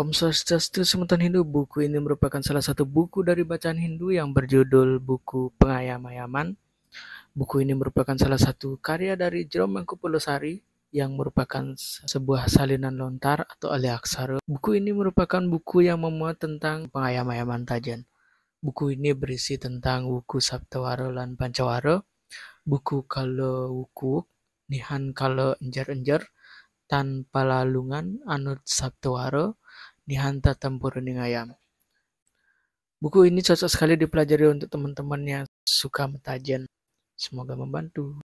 Om Swastiastu Semeton Hindu. Buku ini merupakan salah satu buku dari bacaan Hindu yang berjudul buku Pengayamayaman. Buku ini merupakan salah satu karya dari Jerome Mangkupulosari yang merupakan sebuah salinan lontar atau aliaksara. Buku ini merupakan buku yang memuat tentang pengayamayaman tajan. Buku ini berisi tentang wuku Saptawaro dan Pancawaro, buku kalau wuku, nihan kalau enjer-enjer, tanpa lalungan anut Saptawaro, dihantar tempur dengan ayam. Buku ini cocok sekali dipelajari untuk teman-teman yang suka metajen. Semoga membantu.